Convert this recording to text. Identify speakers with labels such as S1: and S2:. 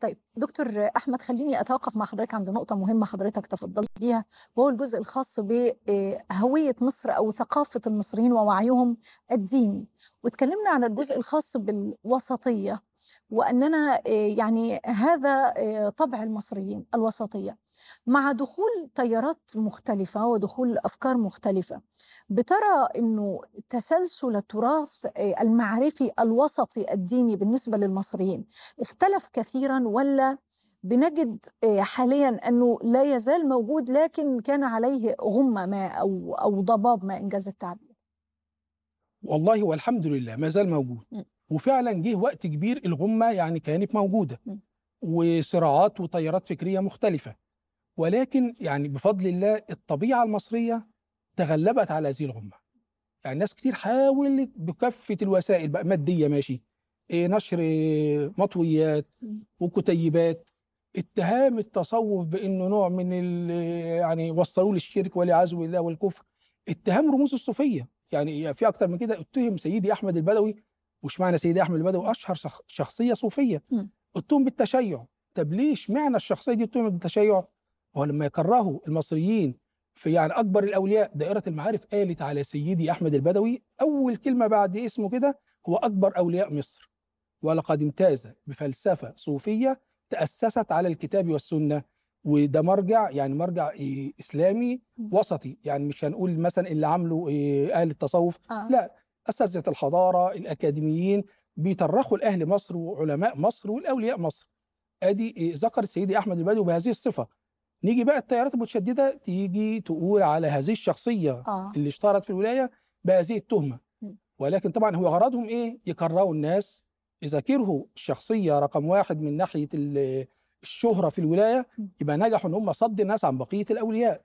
S1: طيب دكتور احمد خليني اتوقف مع حضرتك عند نقطه مهمه حضرتك تفضلت بيها وهو الجزء الخاص بهويه آه، مصر او ثقافه المصريين ووعيهم الديني واتكلمنا عن الجزء الخاص بالوسطيه واننا آه، يعني هذا آه، طبع المصريين الوسطيه مع دخول تيارات مختلفه ودخول افكار مختلفه بترى انه تسلسل التراث آه، المعرفي الوسطي الديني بالنسبه للمصريين اختلف كثيرا ولا بنجد حاليا انه لا يزال موجود لكن كان عليه غمه ما او او ضباب ما انجاز التعبير
S2: والله والحمد لله ما زال موجود وفعلا جه وقت كبير الغمه يعني كانت موجوده وصراعات وتيارات فكريه مختلفه ولكن يعني بفضل الله الطبيعه المصريه تغلبت على هذه الغمه يعني ناس كتير حاولت بكافه الوسائل بقى ماديه ماشي إيه، نشر إيه، مطويات وكتيبات اتهام التصوف بانه نوع من يعني وصلوه للشرك والعياذ بالله والكفر اتهام رموز الصوفيه يعني في اكتر من كده اتهم سيدي احمد البدوي مش معنى سيدي احمد البدوي اشهر شخصيه صوفيه اتهم بالتشيع طب ليه اشمعنى الشخصيه دي اتهمت بالتشيع هو لما يكرهوا المصريين في يعني اكبر الاولياء دائره المعارف قالت على سيدي احمد البدوي اول كلمه بعد اسمه كده هو اكبر اولياء مصر ولقد امتاز بفلسفه صوفيه تاسست على الكتاب والسنه وده مرجع يعني مرجع إيه اسلامي وسطي يعني مش هنقول مثلا اللي عامله إيه اهل التصوف آه. لا أساتذة الحضارة الأكاديميين بيترخوا لأهل مصر وعلماء مصر والأولياء مصر أدي ذكر سيدي أحمد البدوي بهذه الصفة نيجي بقى التيارات المتشددة تيجي تقول على هذه الشخصية آه. اللي اشتهرت في الولاية بهذه التهمة ولكن طبعا هو غرضهم إيه؟ يكرهوا الناس كرهوا الشخصية رقم واحد من ناحية الشهرة في الولاية يبقى نجحوا إن هم صد الناس عن بقية الأولياء